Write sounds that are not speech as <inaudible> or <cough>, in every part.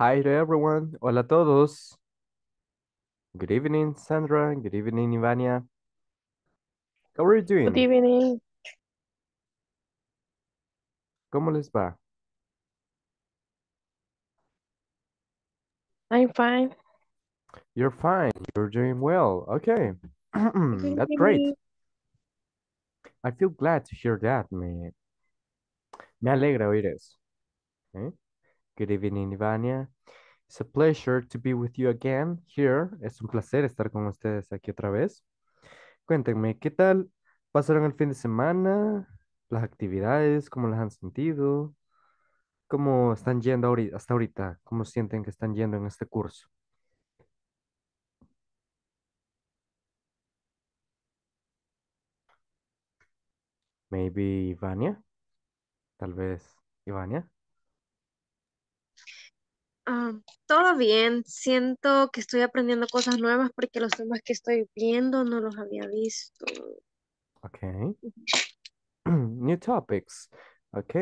Hi to everyone. Hola a todos. Good evening, Sandra. Good evening, Ivania. How are you doing? Good evening. ¿Cómo les va? I'm fine. You're fine. You're doing well. Okay. <clears throat> That's great. I feel glad to hear that, Me. Me alegra oír eso. Okay. ¿eh? Good evening, Ivania. It's a pleasure to be with you again here. Es un placer estar con ustedes aquí otra vez. Cuéntenme, ¿qué tal pasaron el fin de semana? Las actividades, ¿cómo las han sentido? ¿Cómo están yendo hasta ahorita? ¿Cómo sienten que están yendo en este curso? Maybe Ivania. Tal vez Ivania. Ah, todo bien, siento que estoy aprendiendo cosas nuevas porque los temas que estoy viendo no los había visto. Ok. <clears throat> New topics. Ok.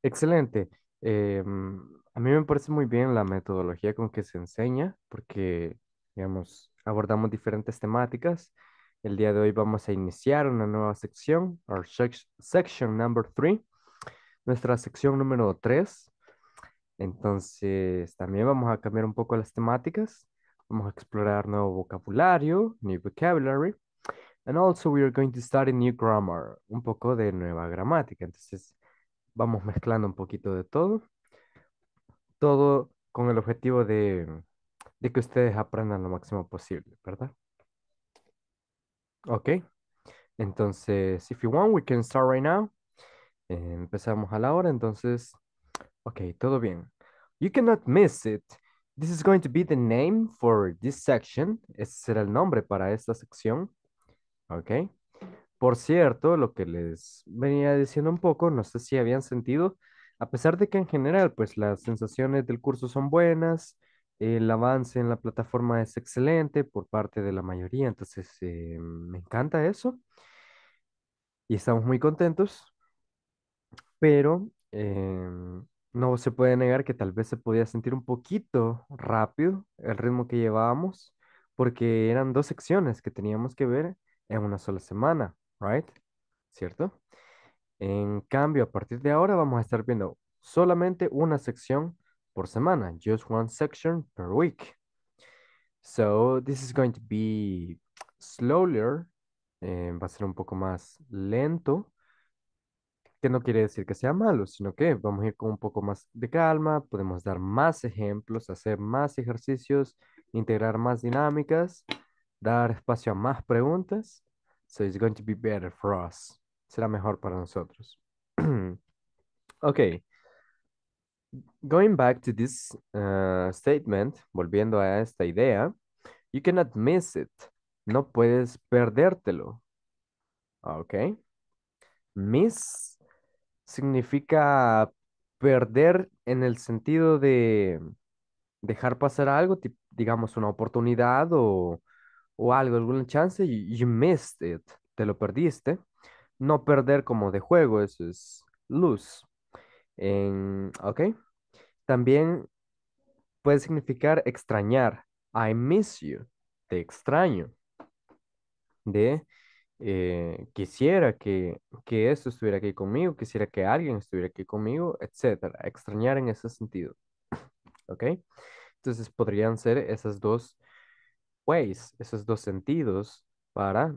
Excelente. Em, a mí me parece muy bien la metodología con que se enseña porque, digamos, abordamos diferentes temáticas. El día de hoy vamos a iniciar una nueva sección, our section number three. Nuestra sección número 3 entonces, también vamos a cambiar un poco las temáticas. Vamos a explorar nuevo vocabulario, new vocabulary. And also we are going to study new grammar, un poco de nueva gramática. Entonces, vamos mezclando un poquito de todo. Todo con el objetivo de, que ustedes aprendan lo máximo posible, ¿verdad? Ok. Entonces, if you want, we can start right now. empezamos a la hora, entonces, ok, todo bien. You cannot miss it. This is going to be the name for this section. Este será el nombre para esta sección. Ok. Por cierto, lo que les venía diciendo un poco, no sé si habían sentido, a pesar de que en general, pues las sensaciones del curso son buenas, el avance en la plataforma es excelente por parte de la mayoría, entonces eh, me encanta eso y estamos muy contentos, pero eh, no se puede negar que tal vez se podía sentir un poquito rápido el ritmo que llevábamos, porque eran dos secciones que teníamos que ver en una sola semana, ¿right? ¿Cierto? En cambio, a partir de ahora vamos a estar viendo solamente una sección por semana, just one section per week. So, this is going to be slower, eh, va a ser un poco más lento que no quiere decir que sea malo, sino que vamos a ir con un poco más de calma, podemos dar más ejemplos, hacer más ejercicios, integrar más dinámicas, dar espacio a más preguntas. So it's going to be better for us. Será mejor para nosotros. <clears throat> ok. Going back to this uh, statement, volviendo a esta idea, you cannot miss it. No puedes perdértelo. Ok. Miss significa perder en el sentido de dejar pasar algo, digamos una oportunidad o, algo, alguna chance, you missed it, te lo perdiste. No perder como de juego, eso es lose. En, ok. También puede significar extrañar. I miss you. Te extraño. De eh, quisiera que, que esto estuviera aquí conmigo, quisiera que alguien estuviera aquí conmigo, etcétera. Extrañar en ese sentido. <clears throat> ¿Ok? Entonces podrían ser esas dos ways, esos dos sentidos para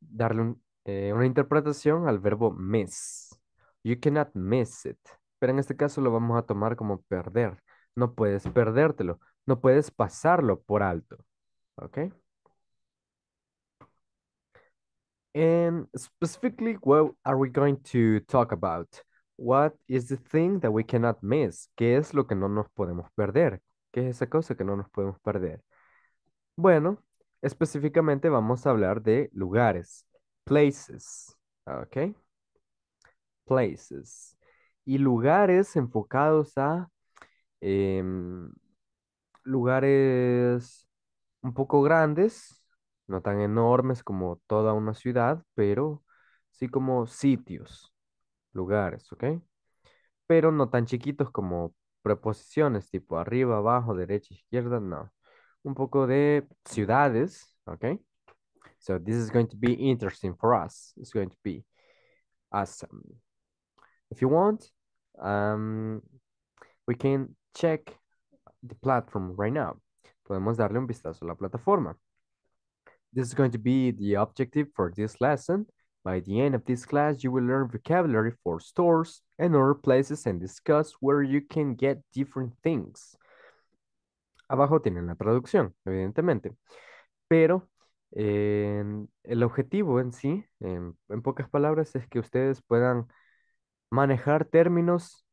darle eh, una interpretación al verbo miss. You cannot miss it. Pero en este caso lo vamos a tomar como perder. No puedes perdértelo. No puedes pasarlo por alto. ¿Ok? And specifically, what are we going to talk about? What is the thing that we cannot miss? ¿Qué es lo que no nos podemos perder? ¿Qué es esa cosa que no nos podemos perder? Bueno, específicamente vamos a hablar de lugares, places, ¿ok? Places. Y lugares enfocados a em, lugares un poco grandes, no tan enormes como toda una ciudad, pero sí como sitios, lugares, ¿ok? Pero no tan chiquitos como preposiciones tipo arriba, abajo, derecha, izquierda, no. Un poco de ciudades, ¿ok? So this is going to be interesting for us. It's going to be awesome. If you want, um, we can check the platform right now. Podemos darle un vistazo a la plataforma. This is going to be the objective for this lesson. By the end of this class, you will learn vocabulary for stores and other places and discuss where you can get different things. Abajo tienen la traducción, evidentemente. Pero em, el objetivo en sí, en, em, en pocas palabras, es que ustedes puedan manejar términos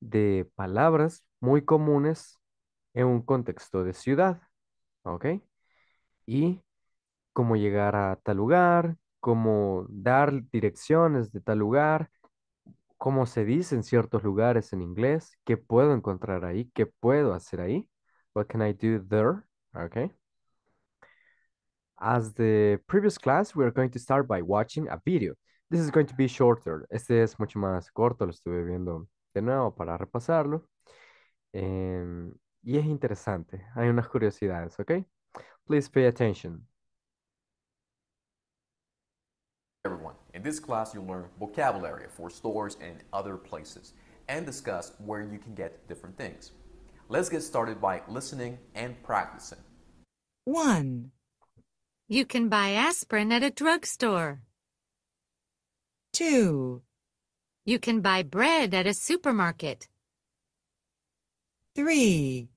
de palabras muy comunes en un contexto de ciudad. ¿Ok? Y cómo llegar a tal lugar, cómo dar direcciones de tal lugar, cómo se dicen ciertos lugares en inglés, qué puedo encontrar ahí, qué puedo hacer ahí. What can I do there? Okay. As the previous class, we are going to start by watching a video. This is going to be shorter. Este es mucho más corto, lo estuve viendo de nuevo para repasarlo. Em, y es interesante, hay unas curiosidades, ¿ok? Please pay attention. In this class, you'll learn vocabulary for stores and other places and discuss where you can get different things. Let's get started by listening and practicing. 1. You can buy aspirin at a drugstore. 2. You can buy bread at a supermarket. 3.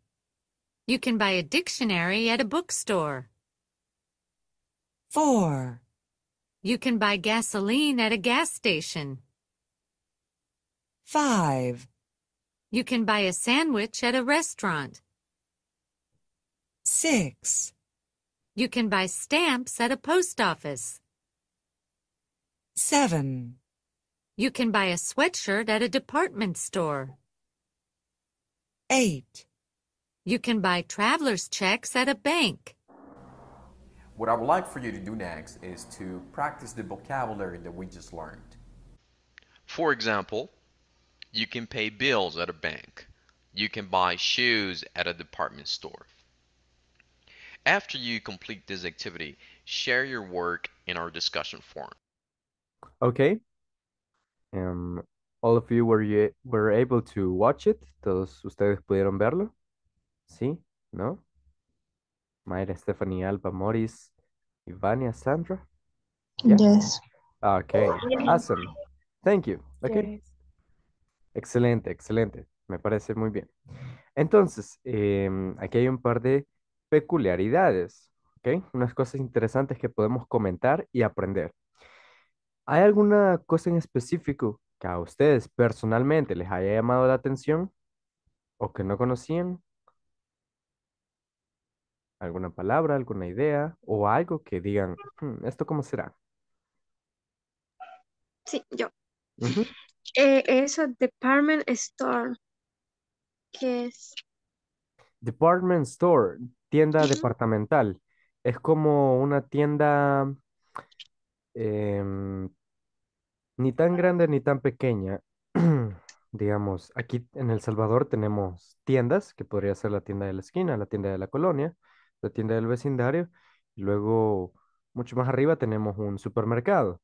You can buy a dictionary at a bookstore. 4. You can buy gasoline at a gas station. 5. You can buy a sandwich at a restaurant. 6. You can buy stamps at a post office. 7. You can buy a sweatshirt at a department store. 8. You can buy traveler's checks at a bank. What I would like for you to do next is to practice the vocabulary that we just learned. For example, you can pay bills at a bank. You can buy shoes at a department store. After you complete this activity, share your work in our discussion forum. Okay. Um, all of you were, you were able to watch it. Todos ustedes pudieron verlo. Sí? No? Mayra Stephanie Alba Moris, Ivania Sandra? Yes. Okay, awesome. Thank you. Okay. Excelente, excelente. Me parece muy bien. Entonces, em, aquí hay un par de peculiaridades, Unas cosas interesantes que podemos comentar y aprender. ¿Hay alguna cosa en específico que a ustedes personalmente les haya llamado la atención o que no conocían? alguna palabra, alguna idea o algo que digan, hmm, ¿esto cómo será? Sí, yo. Eh, eso, department store. ¿Qué es? Department store, tienda departamental. Es como una tienda em, ni tan grande ni tan pequeña. <clears throat> Digamos, aquí en El Salvador tenemos tiendas, que podría ser la tienda de la esquina, la tienda de la colonia, tienda del vecindario. Y luego, mucho más arriba, tenemos un supermercado.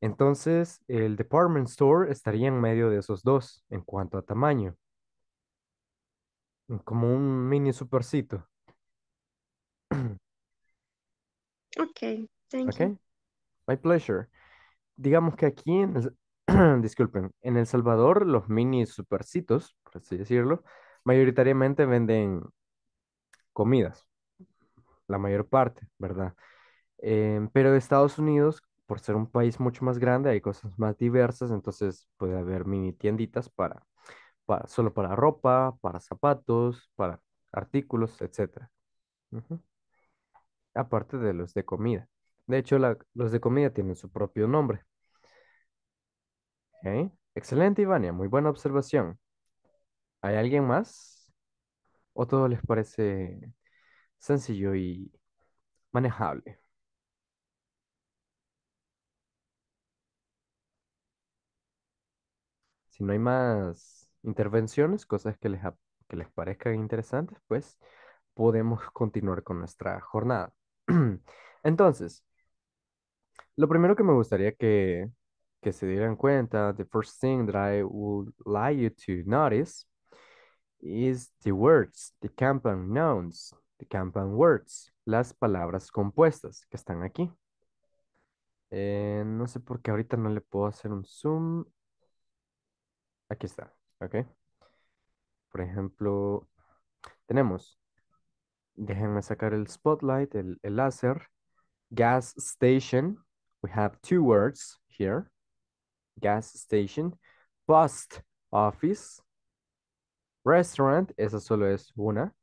Entonces, el department store estaría en medio de esos dos en cuanto a tamaño. Como un mini supercito. <clears throat> Ok, thank okay. My pleasure. Digamos que aquí <clears throat> disculpen, en El Salvador los mini supercitos, por así decirlo, mayoritariamente venden comidas, la mayor parte, ¿verdad? Em, pero Estados Unidos, por ser un país mucho más grande, hay cosas más diversas, entonces puede haber mini tienditas para, solo para ropa, para zapatos, para artículos, etc. Aparte de los de comida. De hecho, los de comida tienen su propio nombre. Excelente, Ivania, muy buena observación. ¿Hay alguien más? ¿O todo les parece sencillo y manejable. Si no hay más intervenciones, cosas que les, que les parezcan interesantes, pues podemos continuar con nuestra jornada. <clears throat> Entonces, lo primero que me gustaría que, se dieran cuenta, the first thing that I would like you to notice is the words, the compound nouns The words, las palabras compuestas que están aquí. Eh, no sé por qué ahorita no le puedo hacer un zoom. Aquí está, ¿ok? Por ejemplo, tenemos, déjenme sacar el spotlight, el, el láser, gas station, we have two words here, gas station, post office, restaurant, esa solo es una,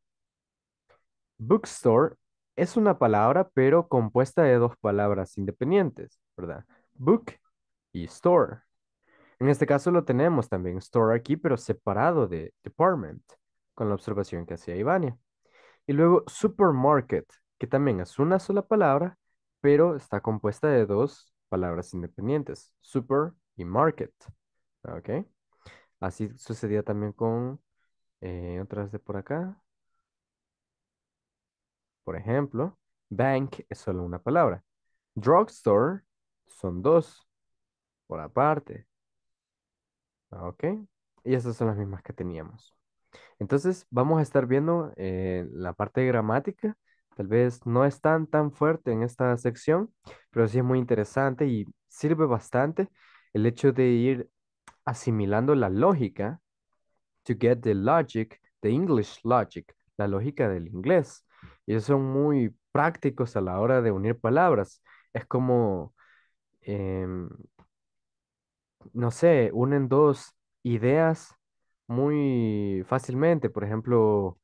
Bookstore es una palabra, pero compuesta de dos palabras independientes, ¿verdad? Book y store. En este caso lo tenemos también store aquí, pero separado de department, con la observación que hacía Ivania. Y luego supermarket, que también es una sola palabra, pero está compuesta de dos palabras independientes, super y market. ¿Ok? Así sucedía también con eh, otras de por acá. Por ejemplo, bank es solo una palabra. Drugstore son dos por aparte. Ah, ok. Y esas son las mismas que teníamos. Entonces vamos a estar viendo eh, la parte gramática. Tal vez no es tan, tan fuerte en esta sección, pero sí es muy interesante y sirve bastante el hecho de ir asimilando la lógica to get the logic, the English logic, la lógica del inglés ellos son muy prácticos a la hora de unir palabras. Es como, em, no sé, unen dos ideas muy fácilmente. Por ejemplo,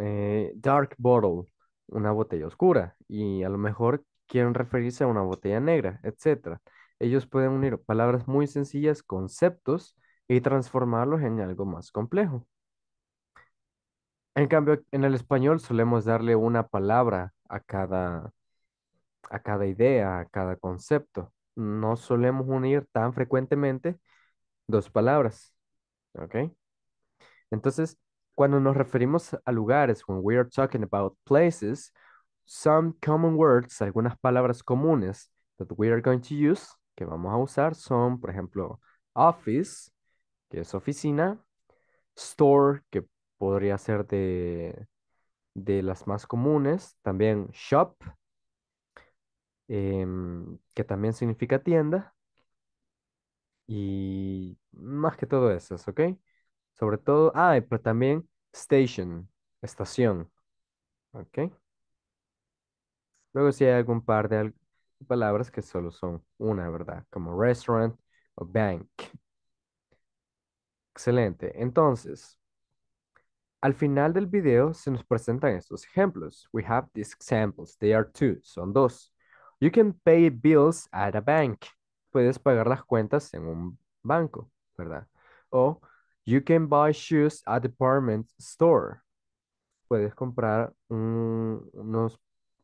eh, dark bottle, una botella oscura, y a lo mejor quieren referirse a una botella negra, etc. Ellos pueden unir palabras muy sencillas, conceptos, y transformarlos en algo más complejo. En cambio, en el español solemos darle una palabra a cada, a cada idea, a cada concepto. No solemos unir tan frecuentemente dos palabras. ¿Ok? Entonces, cuando nos referimos a lugares, when we are talking about places, some common words, algunas palabras comunes that we are going to use, que vamos a usar, son, por ejemplo, office, que es oficina, store, que podría ser de, las más comunes. También shop, em, que también significa tienda. Y más que todo esas, ¿ok? Sobre todo, ah, pero también station, estación, ¿ok? Luego si hay algún par de palabras que solo son una, ¿verdad? Como restaurant o bank. Excelente. Entonces, al final del video se nos presentan estos ejemplos. We have these examples. They are two. Son dos. You can pay bills at a bank. Puedes pagar las cuentas en un banco, ¿verdad? O you can buy shoes at a department store. Puedes comprar un,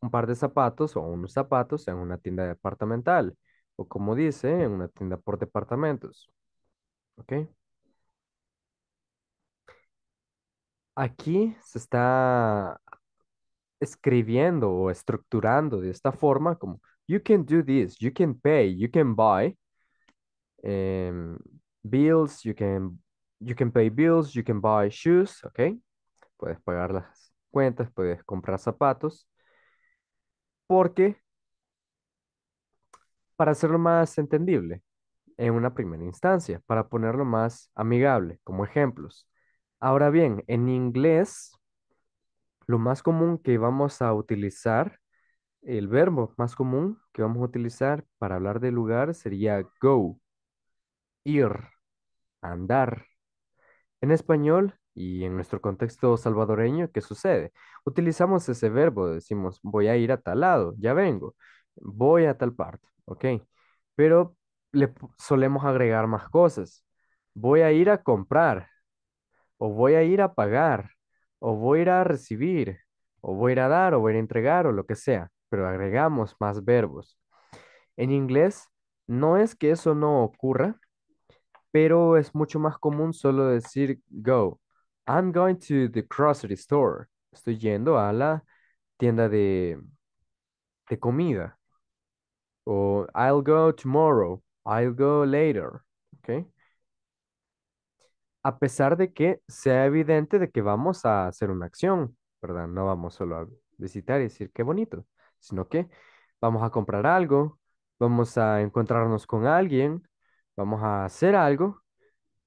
un par de zapatos o unos zapatos en una tienda departamental. O como dice, en una tienda por departamentos. ¿Ok? aquí se está escribiendo o estructurando de esta forma como you can do this, you can pay, you can buy em, bills, you can you can pay bills, you can buy shoes, ¿ok? Puedes pagar las cuentas, puedes comprar zapatos, porque para hacerlo más entendible en una primera instancia, para ponerlo más amigable, como ejemplos. Ahora bien, en inglés, lo más común que vamos a utilizar, el verbo más común que vamos a utilizar para hablar de lugar sería go, ir, andar. En español y en nuestro contexto salvadoreño, ¿qué sucede? Utilizamos ese verbo, decimos voy a ir a tal lado, ya vengo, voy a tal parte, ¿ok? Pero le solemos agregar más cosas. Voy a ir a comprar, o voy a ir a pagar, o voy a ir a recibir, o voy a ir a dar, o voy a a entregar, o lo que sea, pero agregamos más verbos. En inglés, no es que eso no ocurra, pero es mucho más común solo decir go. I'm going to the grocery store. Estoy yendo a la tienda de, comida. O I'll go tomorrow. I'll go later. Okay a pesar de que sea evidente de que vamos a hacer una acción, ¿verdad? No vamos solo a visitar y decir qué bonito, sino que vamos a comprar algo, vamos a encontrarnos con alguien, vamos a hacer algo,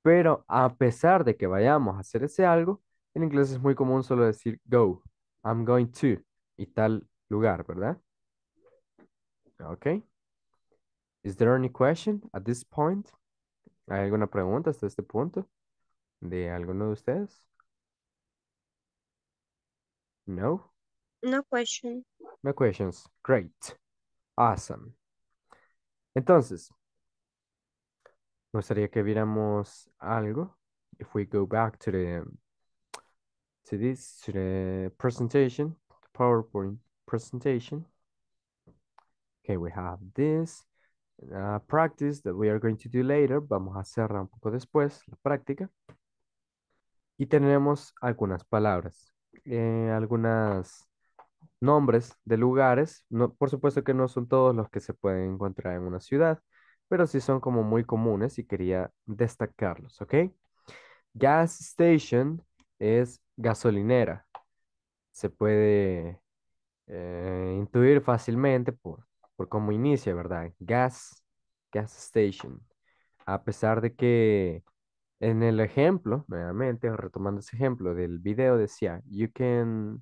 pero a pesar de que vayamos a hacer ese algo, en inglés es muy común solo decir go, I'm going to y tal lugar, ¿verdad? Ok. Is there any question at this point? ¿Hay alguna pregunta hasta este punto? de alguno de ustedes? No? No question. No questions. Great. Awesome. Entonces, me gustaría que viéramos algo. If we go back to the to this to the presentation, the PowerPoint presentation. Okay, we have this uh, practice that we are going to do later. Vamos a hacerla un poco después, la práctica. Y tenemos algunas palabras, eh, algunos nombres de lugares. No, por supuesto que no son todos los que se pueden encontrar en una ciudad, pero sí son como muy comunes y quería destacarlos, ¿ok? Gas station es gasolinera. Se puede eh, intuir fácilmente por, por cómo inicia, ¿verdad? Gas, gas station. A pesar de que en el ejemplo, nuevamente, retomando ese ejemplo del video, decía, you can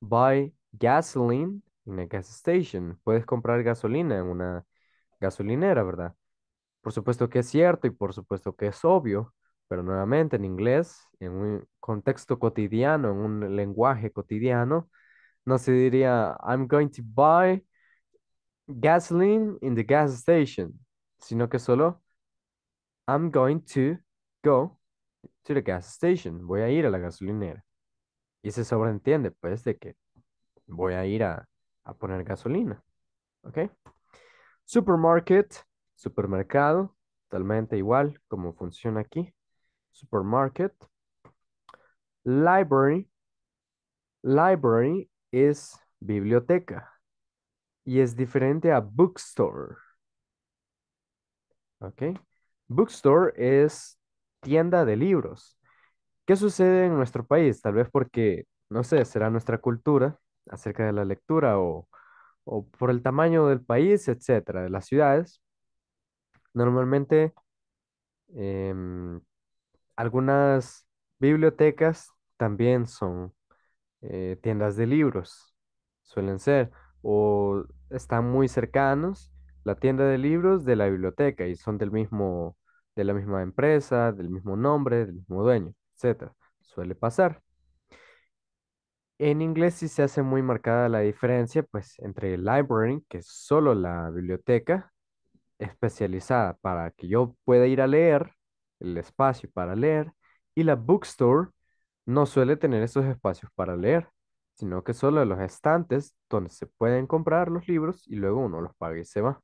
buy gasoline in a gas station. Puedes comprar gasolina en una gasolinera, ¿verdad? Por supuesto que es cierto y por supuesto que es obvio, pero nuevamente en inglés, en un contexto cotidiano, en un lenguaje cotidiano, no se diría, I'm going to buy gasoline in the gas station, sino que solo, I'm going to go to the gas station. Voy a ir a la gasolinera. Y se sobreentiende, pues, de que voy a ir a, a poner gasolina. ¿Ok? Supermarket, supermercado, totalmente igual como funciona aquí. Supermarket. Library. Library es biblioteca y es diferente a bookstore. ¿Ok? Bookstore es tienda de libros. ¿Qué sucede en nuestro país? Tal vez porque, no sé, será nuestra cultura acerca de la lectura o, por el tamaño del país, etcétera, de las ciudades. Normalmente, em, algunas bibliotecas también son eh, tiendas de libros, suelen ser, o están muy cercanos la tienda de libros de la biblioteca y son del mismo de la misma empresa, del mismo nombre, del mismo dueño, etc. Suele pasar. En inglés sí se hace muy marcada la diferencia pues, entre el library, que es solo la biblioteca especializada para que yo pueda ir a leer, el espacio para leer, y la bookstore no suele tener esos espacios para leer, sino que solo los estantes donde se pueden comprar los libros y luego uno los paga y se va.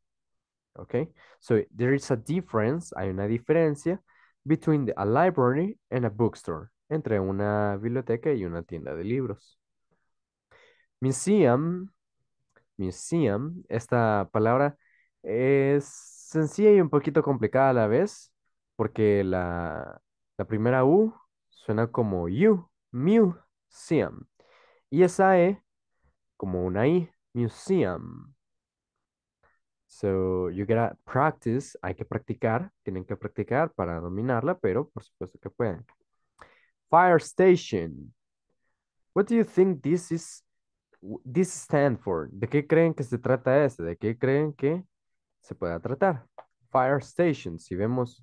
Okay, so there is a difference, hay una diferencia between a library and a bookstore, entre una biblioteca y una tienda de libros. Museum, museum, esta palabra es sencilla y un poquito complicada a la vez, porque la, la primera U suena como U, museum, y esa E como una I, museum. So you gotta practice, hay que practicar, tienen que practicar para dominarla, pero por supuesto que pueden. Fire station. What do you think this is this stand for? ¿De qué creen que se trata esto? ¿De qué creen que se pueda tratar? Fire station, si vemos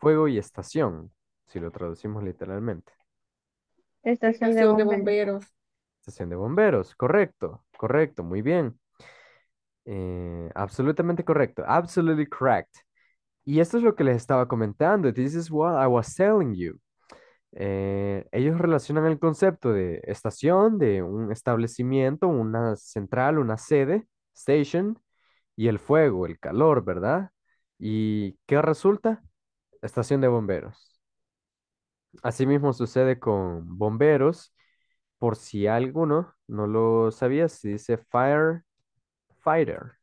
fuego y estación, si lo traducimos literalmente. Estación, de bomberos. Estación de bomberos, correcto, correcto, muy bien. Eh, absolutamente correcto. Absolutely correct. Y esto es lo que les estaba comentando. This is what I was telling you. Eh, ellos relacionan el concepto de estación, de un establecimiento, una central, una sede, station, y el fuego, el calor, ¿verdad? ¿Y qué resulta? Estación de bomberos. Asimismo sucede con bomberos. Por si alguno no lo sabía, se dice fire fighter.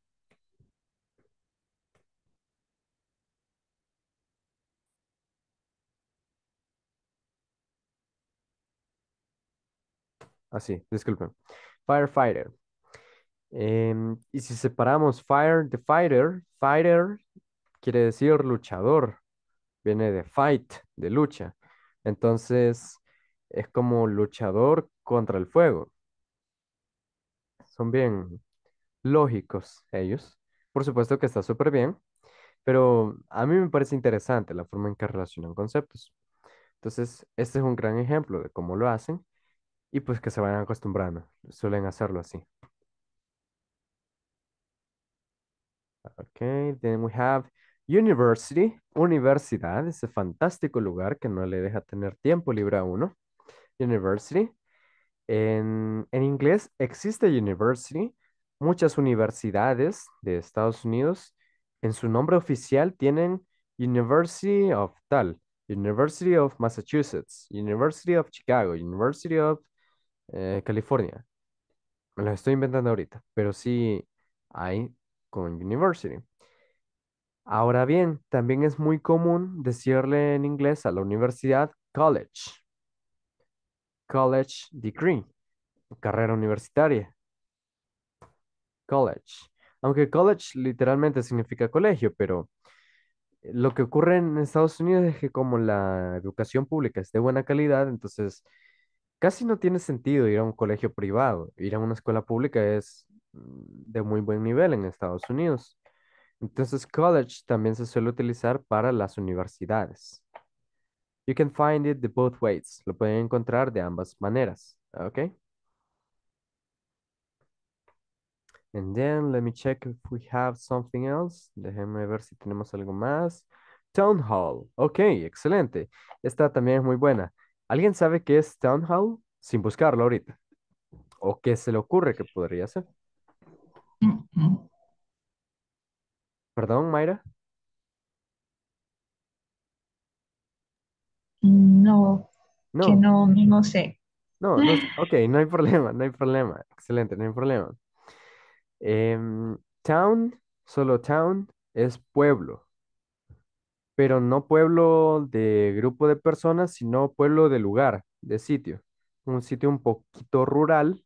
Así, ah, disculpen. Firefighter. Em, y si separamos fire de fighter, fighter quiere decir luchador. Viene de fight, de lucha. Entonces, es como luchador contra el fuego. Son bien lógicos ellos. Por supuesto que está súper bien, pero a mí me parece interesante la forma en que relacionan conceptos. Entonces, este es un gran ejemplo de cómo lo hacen y pues que se vayan acostumbrando. Suelen hacerlo así. Okay, then we have university. Universidad ...ese fantástico lugar que no le deja tener tiempo libre a uno. University. En, en inglés existe university, muchas universidades de Estados Unidos en su nombre oficial tienen University of Tal, University of Massachusetts, University of Chicago, University of eh, California. Me lo estoy inventando ahorita, pero sí hay con University. Ahora bien, también es muy común decirle en inglés a la universidad college, college degree, carrera universitaria college. Aunque college literalmente significa colegio, pero lo que ocurre en Estados Unidos es que como la educación pública es de buena calidad, entonces casi no tiene sentido ir a un colegio privado. Ir a una escuela pública es mm, de muy buen nivel en Estados Unidos. Entonces, college también se suele utilizar para las universidades. You can find it the both ways. Lo pueden encontrar de ambas maneras. ¿Ok? And then let me check if we have something else. Déjenme ver si tenemos algo más. Town Hall. Ok, excelente. Esta también es muy buena. ¿Alguien sabe qué es Town Hall? Sin buscarlo ahorita. ¿O qué se le ocurre que podría ser? Perdón, Mayra. No, no. no, sé. No, ok, no hay problema, no hay problema. Excelente, no hay problema. Em, town, solo town, es pueblo, pero no pueblo de grupo de personas, sino pueblo de lugar, de sitio. Un sitio un poquito rural,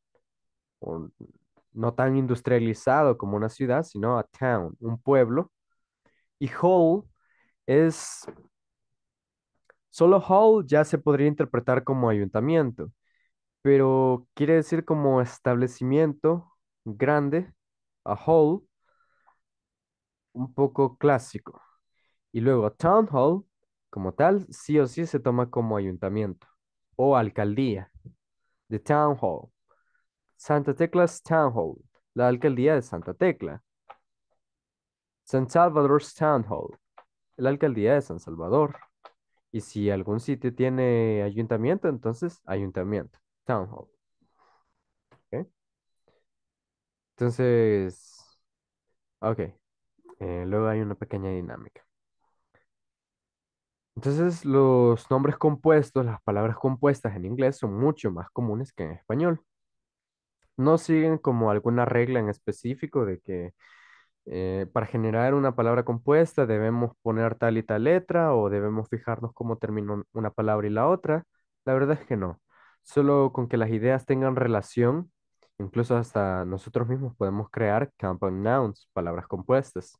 no tan industrializado como una ciudad, sino a town, un pueblo. Y hall es... Solo hall ya se podría interpretar como ayuntamiento, pero quiere decir como establecimiento grande a hall, un poco clásico. Y luego town hall, como tal, sí o sí se toma como ayuntamiento o alcaldía. The town hall. Santa Tecla's town hall. La alcaldía de Santa Tecla. San Salvador's town hall. La alcaldía de San Salvador. Y si algún sitio tiene ayuntamiento, entonces ayuntamiento, town hall. Entonces, ok. Eh, luego hay una pequeña dinámica. Entonces, los nombres compuestos, las palabras compuestas en inglés son mucho más comunes que en español. No siguen como alguna regla en específico de que eh, para generar una palabra compuesta debemos poner tal y tal letra o debemos fijarnos cómo termina una palabra y la otra. La verdad es que no. Solo con que las ideas tengan relación Incluso hasta nosotros mismos podemos crear compound nouns, palabras compuestas,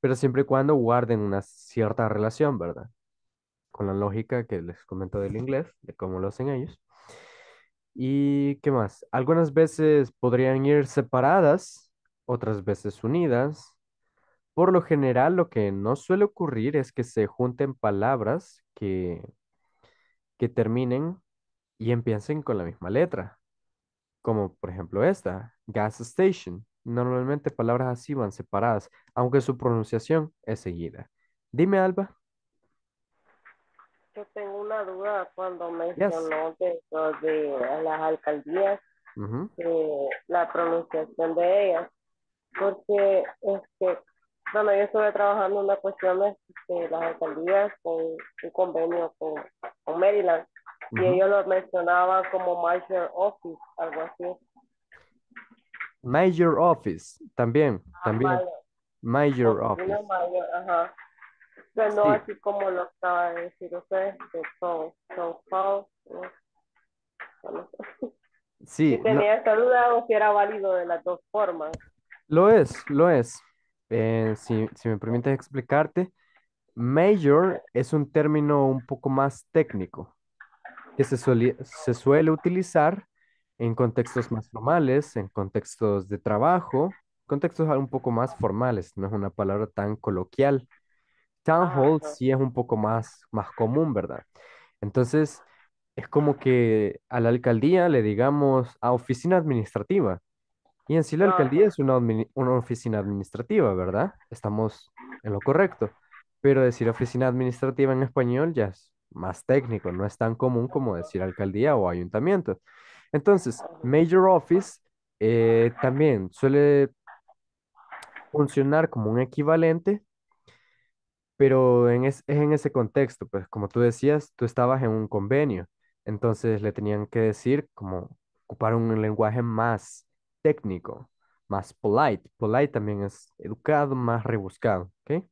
pero siempre y cuando guarden una cierta relación, ¿verdad? Con la lógica que les comento del inglés, de cómo lo hacen ellos. ¿Y qué más? Algunas veces podrían ir separadas, otras veces unidas. Por lo general, lo que no suele ocurrir es que se junten palabras que, que terminen y empiecen con la misma letra como por ejemplo esta, gas station. Normalmente palabras así van separadas, aunque su pronunciación es seguida. Dime, Alba. Yo tengo una duda cuando mencionó de, las alcaldías, eh, la pronunciación de ellas, porque este, bueno, yo estuve trabajando en una cuestión este, de, las alcaldías con un convenio con Maryland y ellos lo mencionaban como Major Office, algo así. Major Office, también, ah, también. Major Office. Pero no así como lo estaba diciendo usted, de so, so, Sí. Si tenía saludado que era válido de las dos formas. Lo es, lo es. Eh, si, si, me permites explicarte, major es un término un poco más técnico que se suele, se suele utilizar en contextos más formales, en contextos de trabajo, contextos un poco más formales, no es una palabra tan coloquial. Town hall sí es un poco más, más común, ¿verdad? Entonces, es como que a la alcaldía le digamos a oficina administrativa. Y en sí la alcaldía es una, una oficina administrativa, ¿verdad? Estamos en lo correcto. Pero decir oficina administrativa en español ya es más técnico, no es tan común como decir alcaldía o ayuntamiento. Entonces, Major Office eh, también suele funcionar como un equivalente, pero en es, en ese contexto, pues como tú decías, tú estabas en un convenio, entonces le tenían que decir como ocupar un lenguaje más técnico, más polite. Polite también es educado, más rebuscado, ¿ok?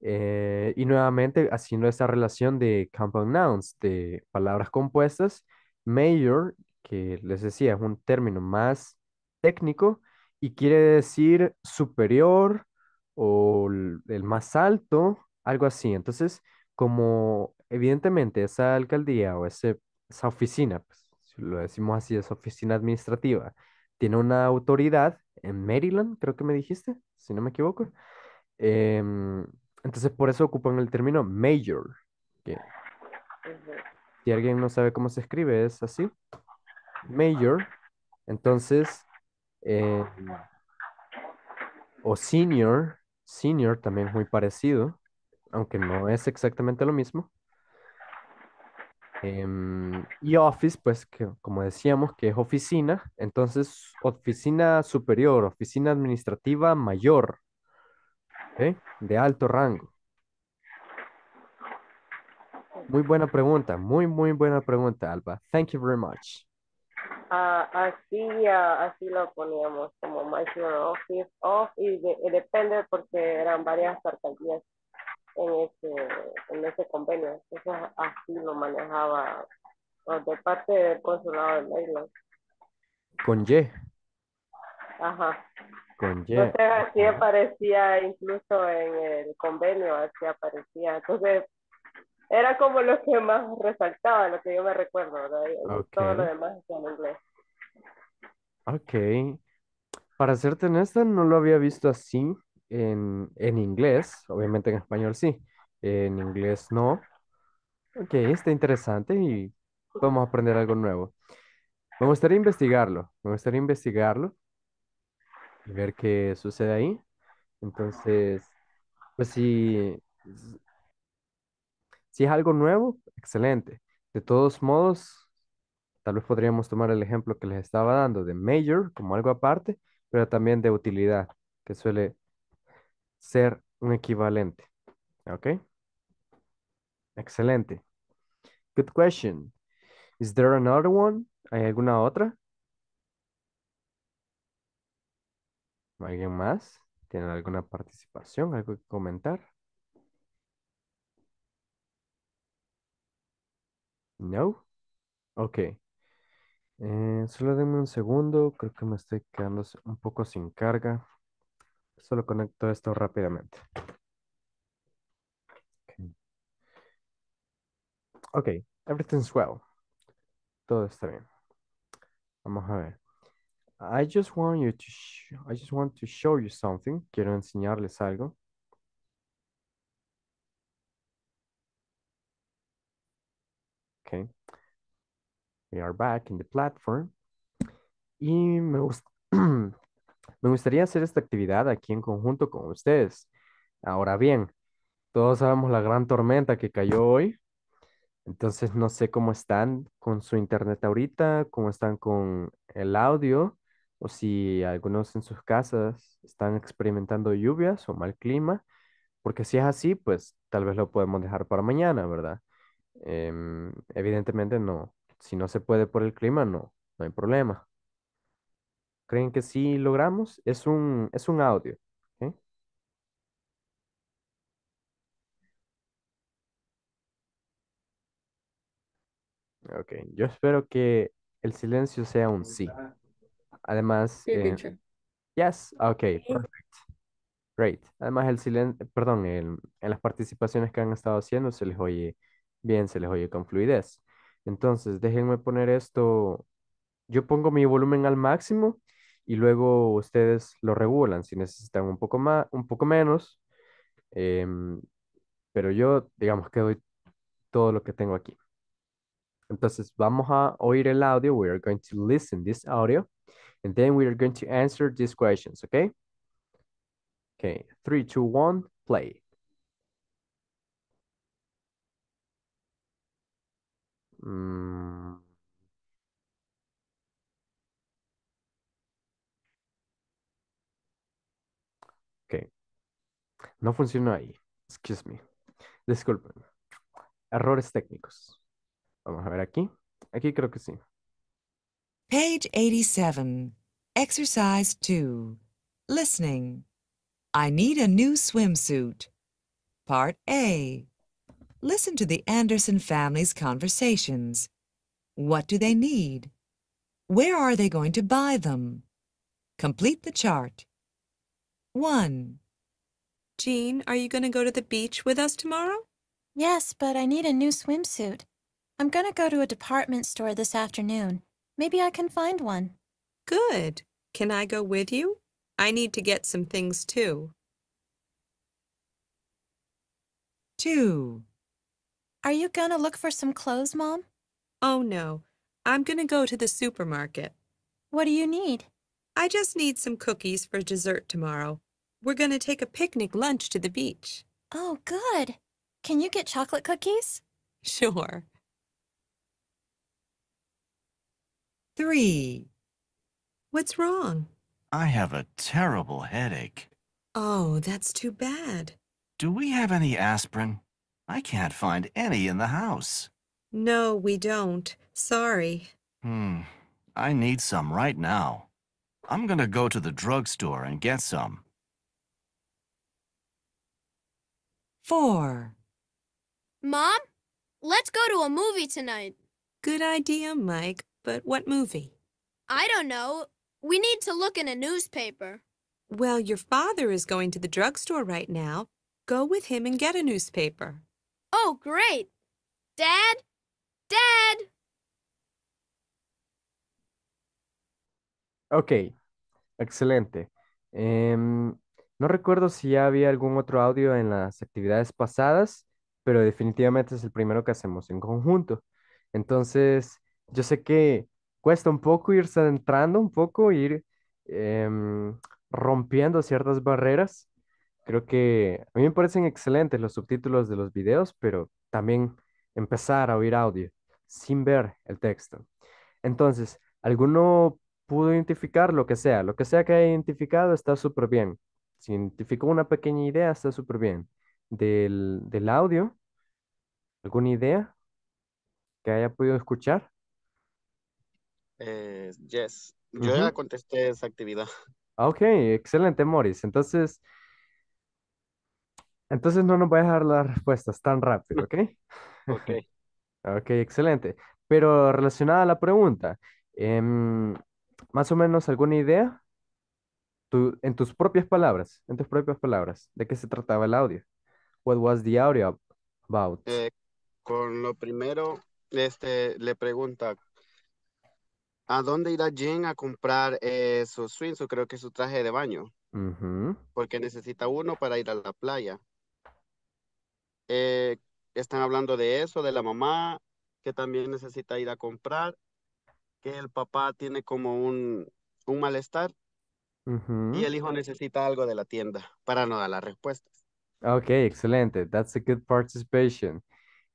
Eh, y nuevamente haciendo esta relación de compound nouns, de palabras compuestas, mayor, que les decía es un término más técnico y quiere decir superior o el más alto, algo así. Entonces, como evidentemente esa alcaldía o ese, esa oficina, pues, si lo decimos así, esa oficina administrativa, tiene una autoridad en Maryland, creo que me dijiste, si no me equivoco. Eh, entonces por eso ocupan el término major. Si alguien no sabe cómo se escribe, es así. Major. Entonces, eh, o senior, senior también es muy parecido, aunque no es exactamente lo mismo. Em, y office, pues que, como decíamos, que es oficina, entonces oficina superior, oficina administrativa mayor, de alto rango. Muy buena pregunta, muy, muy buena pregunta, Alba. Thank you very much. Ah, así, ah, así lo poníamos como Mayor Office Off y, depende porque eran varias alcaldías en ese, en ese convenio. así lo manejaba de parte del consulado de Maryland. Con Y. Ajá. Con Entonces así aparecía incluso en el convenio, así aparecía. Entonces era como lo que más resaltaba, lo que yo me recuerdo, ¿verdad? Todo lo demás está en inglés. Ok. Para serte honesta, no lo había visto así en, en inglés. Obviamente en español sí. En inglés no. Ok, está interesante y vamos a aprender algo nuevo. Me gustaría investigarlo. Me gustaría investigarlo ver qué sucede ahí. Entonces, pues si si es algo nuevo, excelente. De todos modos, tal vez podríamos tomar el ejemplo que les estaba dando de major como algo aparte, pero también de utilidad, que suele ser un equivalente. ¿Ok? Excelente. Good question. Is there another one? ¿Hay alguna otra? ¿Alguien más? ¿Tienen alguna participación? ¿Algo que comentar? No. Ok. Eh, solo denme un segundo. Creo que me estoy quedando un poco sin carga. Solo conecto esto rápidamente. ok. Everything's well. Todo está bien. Vamos a ver. I just want you to I just want to show you something. Quiero enseñarles algo. Okay. We are back in the platform. Y me, <clears throat> me gustaría hacer esta actividad aquí en conjunto con ustedes. Ahora bien, todos sabemos la gran tormenta que cayó hoy. Entonces no sé cómo están con su internet ahorita, cómo están con el audio o si algunos en sus casas están experimentando lluvias o mal clima, porque si es así, pues tal vez lo podemos dejar para mañana, ¿verdad? Em, evidentemente no, si no se puede por el clima, no, no hay problema. ¿Creen que sí logramos? Es un, audio. Ok, yo espero que el silencio sea un sí. Además, eh, yes, ok, perfect. Great. Además, el silencio, perdón, en las participaciones que han estado haciendo se les oye bien, se les oye con fluidez. Entonces, déjenme poner esto. Yo pongo mi volumen al máximo y luego ustedes lo regulan si necesitan un poco más, un poco menos. Em, pero yo, digamos que doy todo lo que tengo aquí. Entonces, vamos a oír el audio. We are going to listen this audio. And then we are going to answer these questions, okay? Okay, three, two, one, play. Mm. Okay. No funcionó ahí. Excuse me. Disculpen. Errores técnicos. Vamos a ver aquí. Aquí creo que sí. Page 87. Exercise 2. Listening. I need a new swimsuit. Part A. Listen to the Anderson family's conversations. What do they need? Where are they going to buy them? Complete the chart. 1. Jean, are you going to go to the beach with us tomorrow? Yes, but I need a new swimsuit. I'm going to go to a department store this afternoon. Maybe I can find one. Good. Can I go with you? I need to get some things too. 2. Are you gonna look for some clothes, Mom? Oh no, I'm gonna go to the supermarket. What do you need? I just need some cookies for dessert tomorrow. We're gonna take a picnic lunch to the beach. Oh, good. Can you get chocolate cookies? <laughs> Sure. Three. What's wrong? I have a terrible headache. Oh, that's too bad. Do we have any aspirin? I can't find any in the house. No, we don't. Sorry. Hmm. I need some right now. I'm gonna go to the drugstore and get some. Four. Mom, let's go to a movie tonight. Good idea, Mike. But what movie? I don't know. We need to look in a newspaper. Well, your father is going to the drugstore right now. Go with him and get a newspaper. Oh, great. Dad? Dad! Ok, excelente. no recuerdo si ya había algún otro audio en las actividades pasadas, pero definitivamente es el primero que hacemos en conjunto. Entonces, yo sé que cuesta un poco irse adentrando un poco, ir em, rompiendo ciertas barreras. Creo que a mí me parecen excelentes los subtítulos de los videos, pero también empezar a oír audio sin ver el texto. Entonces, alguno pudo identificar lo que sea, lo que sea que haya identificado está súper bien. Si identificó una pequeña idea, está súper bien. del audio, alguna idea que haya podido escuchar. Eh, yes. Yo ya contesté esa actividad. <laughs> Ok, excelente, Morris. Entonces, entonces no nos voy a dejar las respuestas tan rápido, ¿ok? ok. <laughs> excelente. Pero relacionada a la pregunta, em, más o menos alguna idea en tus propias palabras, en tus propias palabras, de qué se trataba el audio. What was the audio about? Eh, con lo primero, este, le pregunta ¿A dónde irá Jen a comprar eh, su swimsuit? Creo que su traje de baño. Porque necesita uno para ir a la playa. Eh, están hablando de eso, de la mamá, que también necesita ir a comprar, que el papá tiene como un, un malestar y el hijo necesita algo de la tienda para no dar las respuestas. Ok, excelente. That's a good participation.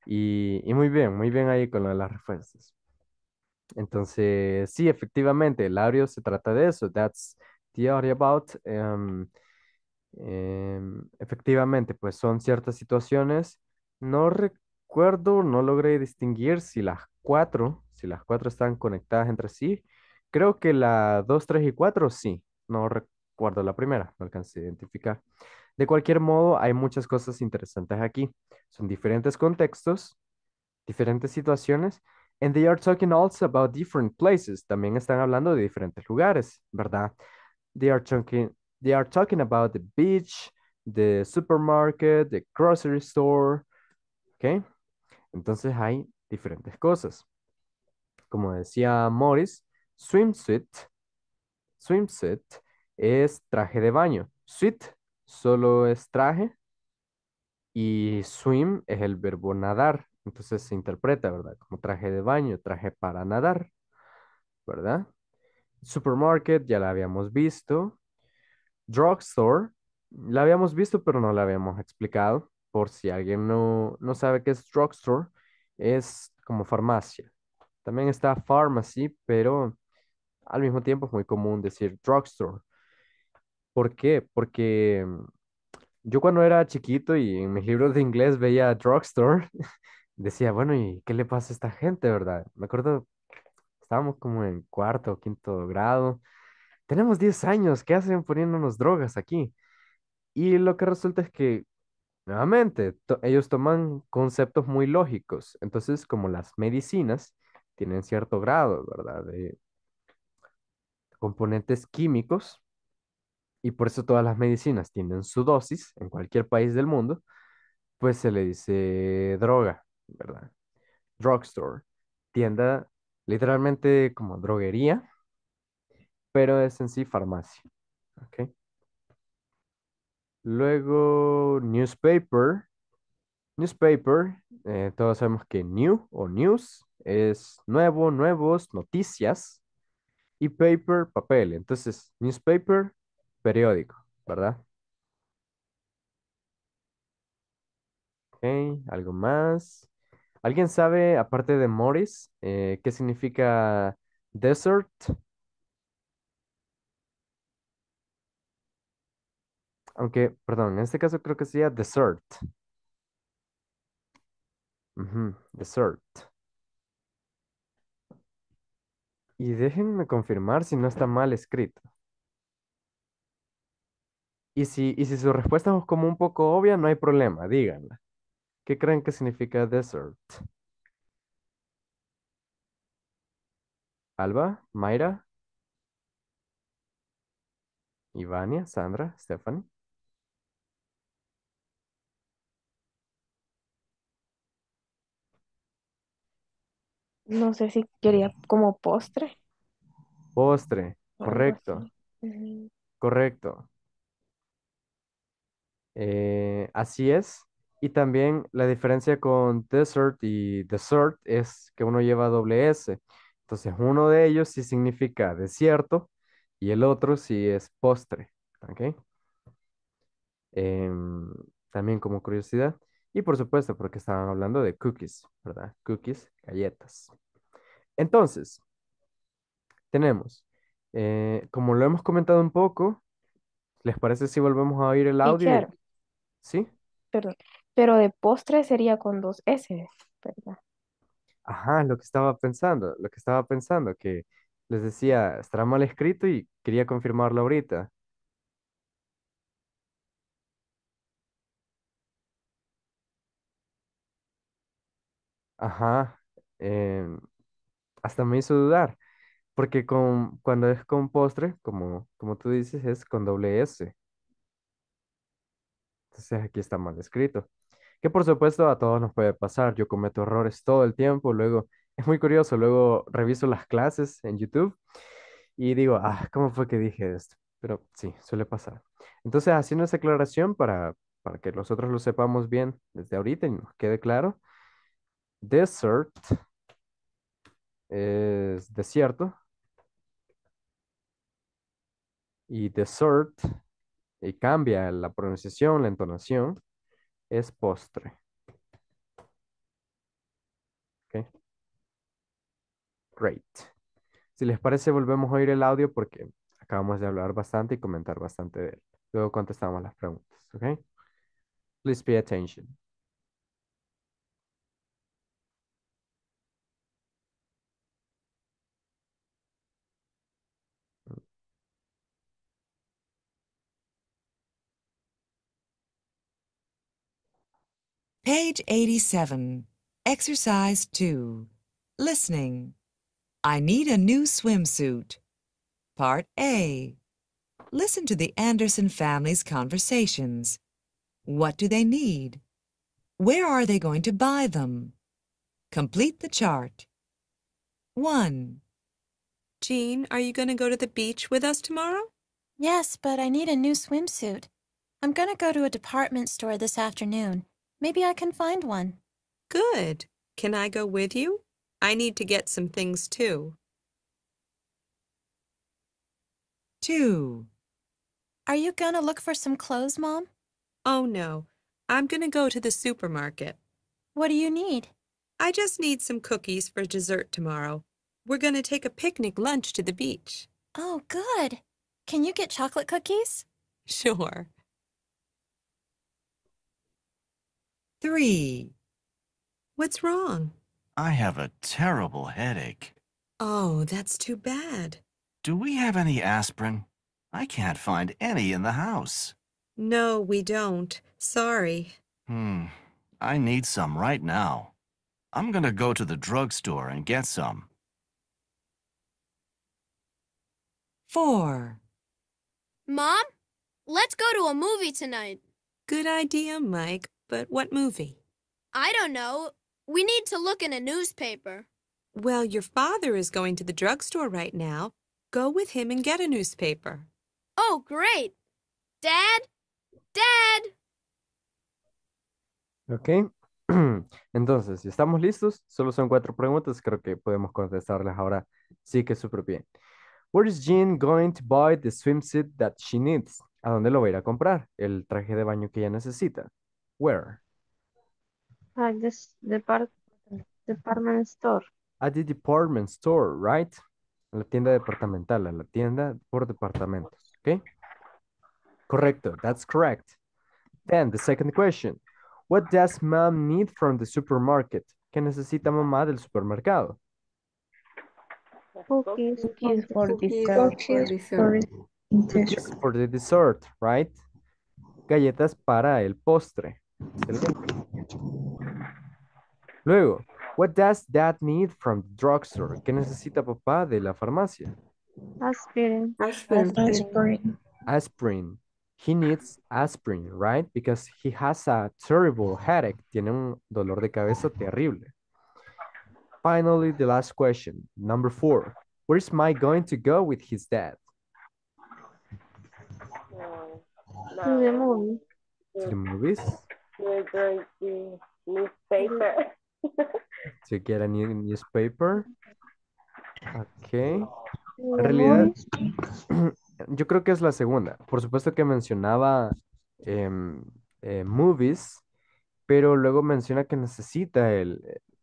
Y, y muy bien, muy bien ahí con las respuestas. Entonces, sí, efectivamente, el audio se trata de eso. That's the audio about. Em, em, efectivamente, pues son ciertas situaciones. No recuerdo, no logré distinguir si las cuatro, si las cuatro están conectadas entre sí. Creo que la dos, tres y cuatro, sí. No recuerdo la primera, no alcancé a identificar. De cualquier modo, hay muchas cosas interesantes aquí. Son diferentes contextos, diferentes situaciones And they are talking also about different places. También están hablando de diferentes lugares, ¿verdad? They are talking, they are talking about the beach, the supermarket, the grocery store, ¿ok? Entonces hay diferentes cosas. Como decía Morris, swimsuit, swimsuit es traje de baño. Suit solo es traje y swim es el verbo nadar, entonces se interpreta, ¿verdad? Como traje de baño, traje para nadar, ¿verdad? Supermarket, ya la habíamos visto. Drugstore, la habíamos visto, pero no la habíamos explicado. Por si alguien no, sabe qué es drugstore, es como farmacia. También está pharmacy, pero al mismo tiempo es muy común decir drugstore. ¿Por qué? Porque yo cuando era chiquito y en mis libros de inglés veía drugstore <laughs> decía, bueno, ¿y qué le pasa a esta gente, verdad? Me acuerdo, estábamos como en cuarto o quinto grado. Tenemos 10 años, ¿qué hacen poniéndonos drogas aquí? Y lo que resulta es que, nuevamente, ellos toman conceptos muy lógicos. Entonces, como las medicinas tienen cierto grado, ¿verdad? De componentes químicos, y por eso todas las medicinas tienen su dosis en cualquier país del mundo, pues se le dice droga. ¿verdad? Drugstore, tienda literalmente como droguería, pero es en sí farmacia. ¿ok? Luego, newspaper. Newspaper, eh, todos sabemos que new o news es nuevo, nuevos, noticias. Y paper, papel. Entonces, newspaper, periódico, ¿verdad? Ok, algo más. ¿Alguien sabe, aparte de Morris, eh, qué significa desert? Aunque, perdón, en este caso creo que sería desert. desert. Y déjenme confirmar si no está mal escrito. Y si, y si su respuesta es como un poco obvia, no hay problema, díganla. ¿Qué creen que significa desert? Alba, Mayra, Ivania, Sandra, Stephanie. No sé si quería como postre. Postre, correcto. Correcto. así eh, es. Y también la diferencia con desert y dessert es que uno lleva doble S. Entonces, uno de ellos sí significa desierto y el otro sí es postre. Em, también como curiosidad. Y por supuesto, porque estaban hablando de cookies, ¿verdad? Cookies, galletas. Entonces, tenemos, eh, como lo hemos comentado un poco, ¿les parece si volvemos a oír el audio? ¿Sí? Perdón. Pero de postre sería con dos S, ¿verdad? Ajá, lo que estaba pensando, lo que estaba pensando, que les decía, estará mal escrito y quería confirmarlo ahorita. Ajá, em, hasta me hizo dudar, porque con, cuando es con postre, como, como tú dices, es con doble S. Entonces aquí está mal escrito que por supuesto a todos nos puede pasar. Yo cometo errores todo el tiempo, luego <laughs> es muy curioso, luego reviso las clases en YouTube y digo, ah, ¿cómo fue que dije esto? Pero sí, suele pasar. Entonces, haciendo esa aclaración para, para que nosotros lo sepamos bien desde ahorita y nos quede claro, desert es desierto y desert y cambia la pronunciación, la entonación es postre. Okay. Great. Si les parece, volvemos a oír el audio porque acabamos de hablar bastante y comentar bastante de él. Luego contestamos las preguntas. Okay. Please pay attention. Page 87. Exercise 2. Listening. I need a new swimsuit. Part A. Listen to the Anderson family's conversations. What do they need? Where are they going to buy them? Complete the chart. 1. Jean, are you going to go to the beach with us tomorrow? Yes, but I need a new swimsuit. I'm going to go to a department store this afternoon. Maybe I can find one. Good. Can I go with you? I need to get some things too. 2. Are you gonna look for some clothes, Mom? Oh no, I'm gonna go to the supermarket. What do you need? I just need some cookies for dessert tomorrow. We're gonna take a picnic lunch to the beach. Oh, good. Can you get chocolate cookies? <laughs> Sure. Three. What's wrong? I have a terrible headache. Oh, that's too bad. Do we have any aspirin? I can't find any in the house. No, we don't. Sorry. Hmm. I need some right now. I'm gonna go to the drugstore and get some. Four. Mom, let's go to a movie tonight. Good idea, Mike but what movie? I don't know. We need to look in a newspaper. Well, your father is going to the drugstore right now. Go with him and get a newspaper. Oh, great. Dad? Dad? Ok. <clears throat> Entonces, si estamos listos, solo son cuatro preguntas. Creo que podemos contestarlas ahora sí que súper bien. Where is Jean going to buy the swimsuit that she needs? ¿A dónde lo va a ir a comprar? El traje de baño que ella necesita. Where? Ah, At the department store. At department store, right? la tienda departamental, la tienda por departamentos, ¿ok? Correcto, that's correct. Then the second question. What does mom need from the supermarket? ¿Qué necesita mamá del supermercado? Cookies, cookies for dessert. Cookies for dessert, right? Galletas para el postre. Luego, what does dad need from the drugstore? ¿Qué necesita papá de la farmacia? Aspirin. Aspirin. Aspirin. He needs aspirin, right? Because he has a terrible headache. Tiene un dolor de cabeza terrible. Finally, the last question, number four. Where is Mike going to go with his dad? To the movie. To the movies? to newspaper. Si quieren newspaper. Ok. En realidad, <clears throat> yo creo que es la segunda. Por supuesto que mencionaba em, eh, movies, pero luego menciona que necesita el,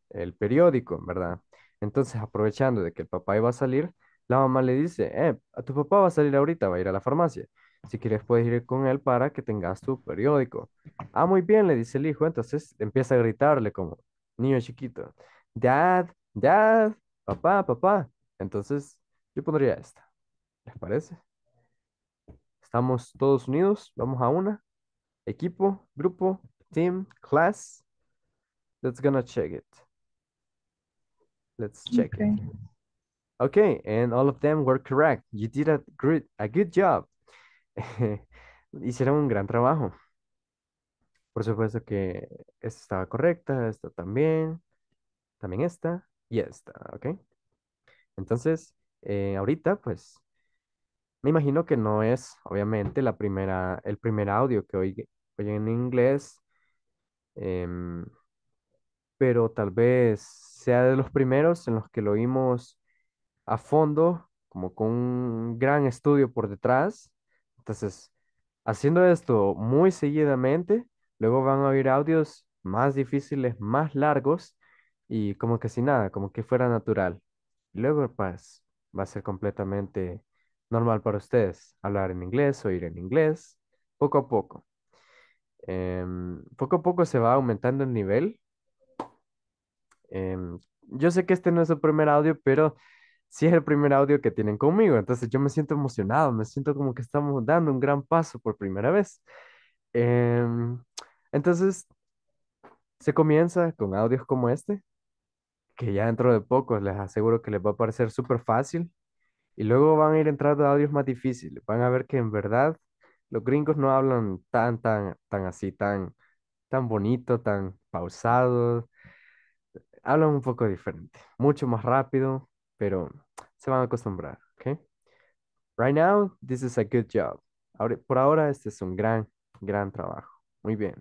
el, periódico, ¿verdad? Entonces, aprovechando de que el papá iba a salir, la mamá le dice, eh, a tu papá va a salir ahorita, va a ir a la farmacia. Si quieres puedes ir con él para que tengas tu periódico. Ah, muy bien, le dice el hijo. Entonces empieza a gritarle como niño chiquito. Dad, dad, papá, papá. Entonces yo pondría esta. ¿Les parece? Estamos todos unidos. Vamos a una. Equipo, grupo, team, class. Let's gonna check it. Let's check it. Okay, and all of them were correct. You did a great, a good job. <laughs> hicieron un gran trabajo. Por supuesto que esta estaba correcta, esta también, también esta y esta, ¿ok? Entonces, eh, ahorita, pues, me imagino que no es, obviamente, la primera, el primer audio que oye, en inglés, em, pero tal vez sea de los primeros en los que lo oímos a fondo, como con un gran estudio por detrás, entonces, haciendo esto muy seguidamente, luego van a oír audios más difíciles, más largos y como que sin nada, como que fuera natural. Luego, pues, va a ser completamente normal para ustedes hablar en inglés, oír en inglés, poco a poco. Em, poco a poco se va aumentando el nivel. Em, yo sé que este no es el primer audio, pero si es el primer audio que tienen conmigo, entonces yo me siento emocionado, me siento como que estamos dando un gran paso por primera vez. Em, entonces, se comienza con audios como este, que ya dentro de poco les aseguro que les va a parecer súper fácil, y luego van a ir entrando audios más difíciles, van a ver que en verdad los gringos no hablan tan, tan, tan así, tan, tan bonito, tan pausado. Hablan un poco diferente, mucho más rápido, pero se van a acostumbrar, ¿ok? Right now, this is a good job. por ahora, este es un gran, gran trabajo. Muy bien.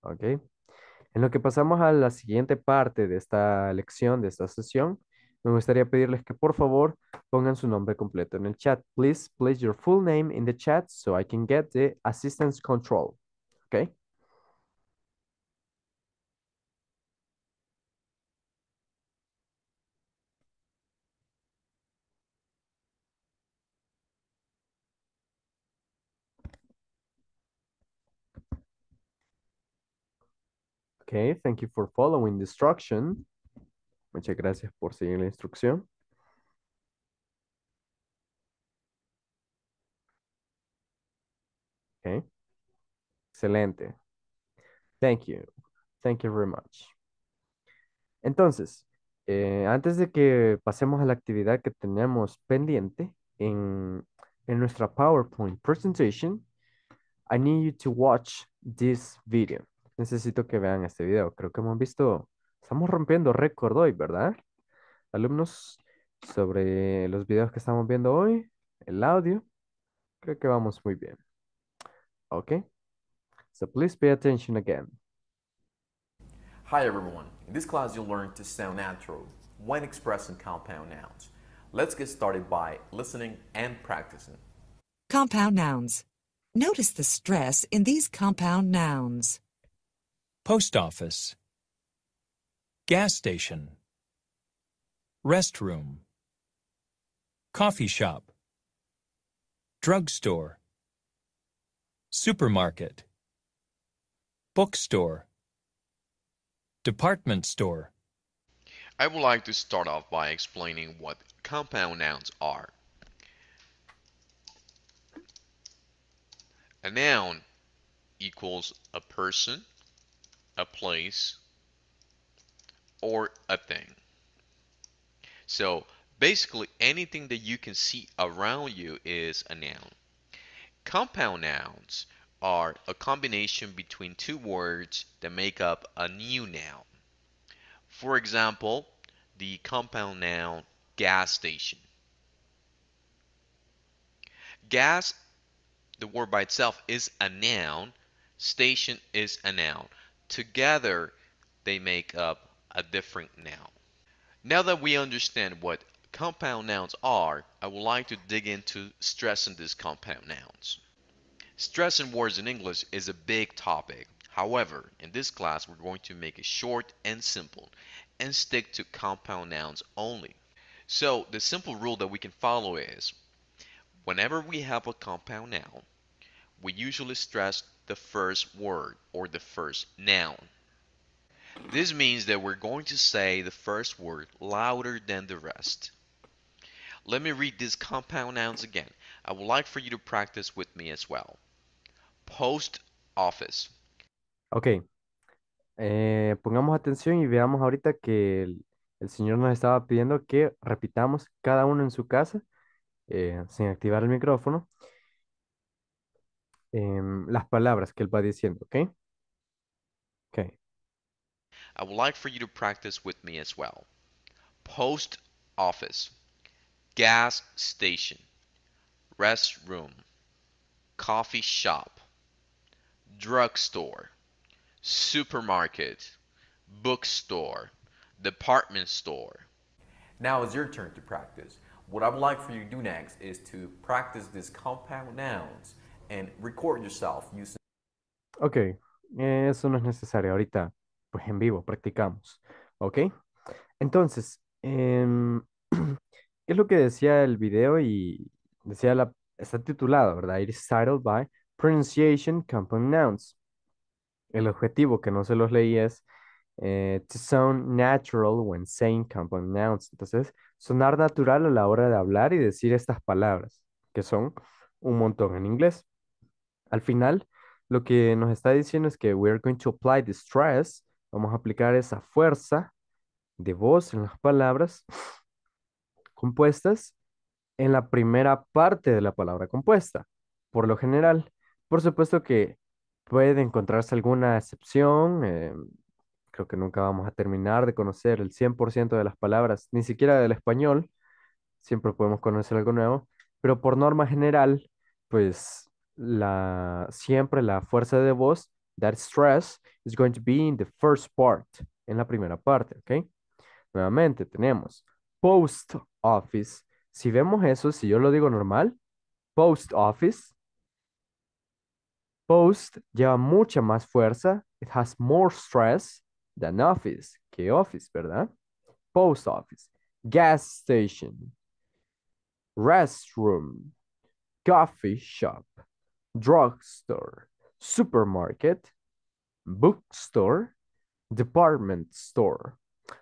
¿Ok? En lo que pasamos a la siguiente parte de esta lección, de esta sesión, me gustaría pedirles que por favor pongan su nombre completo en el chat. Please place your full name in the chat so I can get the assistance control. ¿Ok? Okay, thank you for following the instruction. Muchas gracias por seguir la instrucción. Okay. Excelente. Thank you. Thank you very much. Entonces, eh, antes de que pasemos a la actividad que tenemos pendiente en, en nuestra PowerPoint presentation, I need you to watch this video necesito que vean este video. Creo que hemos visto, estamos rompiendo récord hoy, ¿verdad? Alumnos, sobre los videos que estamos viendo hoy, el audio, creo que vamos muy bien. Ok, so please pay attention again. Hi everyone, in this class you'll learn to sound natural when expressing compound nouns. Let's get started by listening and practicing. Compound nouns. Notice the stress in these compound nouns. Post office. Gas station. Restroom. Coffee shop. Drugstore. Supermarket. Bookstore. Department store. I would like to start off by explaining what compound nouns are. A noun equals a person a place, or a thing. So basically anything that you can see around you is a noun. Compound nouns are a combination between two words that make up a new noun. For example, the compound noun gas station. Gas, the word by itself, is a noun. Station is a noun. Together, they make up a different noun. Now that we understand what compound nouns are, I would like to dig into stressing these compound nouns. Stressing words in English is a big topic. However, in this class, we're going to make it short and simple and stick to compound nouns only. So the simple rule that we can follow is whenever we have a compound noun, we usually stress the first word or the first noun. This means that we're going to say the first word louder than the rest. Let me read these compound nouns again. I would like for you to practice with me as well. Post office. Ok. Eh, pongamos atención y veamos ahorita que el, el, señor nos estaba pidiendo que repitamos cada uno en su casa eh, sin activar el micrófono um, las palabras que él va diciendo, ¿ok? Okay. I would like for you to practice with me as well. Post office, gas station, restroom, coffee shop, drugstore, supermarket, bookstore, department store. Now it's your turn to practice. What I would like for you to do next is to practice these compound nouns and record yourself Ok, eso no es necesario. Ahorita, pues en vivo, practicamos. Ok, entonces, em, <clears throat> ¿qué es lo que decía el video? Y decía la. Está titulado, ¿verdad? It is titled by Pronunciation Compound Nouns. El objetivo que no se los leí es eh, to sound natural when saying compound nouns. Entonces, sonar natural a la hora de hablar y decir estas palabras, que son un montón en inglés. Al final, lo que nos está diciendo es que we are going to apply the stress, vamos a aplicar esa fuerza de voz en las palabras <laughs> compuestas en la primera parte de la palabra compuesta, por lo general. Por supuesto que puede encontrarse alguna excepción, em, creo que nunca vamos a terminar de conocer el 100% de las palabras, ni siquiera del español, siempre podemos conocer algo nuevo, pero por norma general, pues la, siempre la fuerza de voz, that stress, is going to be in the first part, en la primera parte, ¿ok? Nuevamente tenemos post office. Si vemos eso, si yo lo digo normal, post office, post lleva mucha más fuerza. It has more stress than office, que office, ¿verdad? Post office, gas station, restroom, coffee shop drugstore, supermarket, bookstore, department store.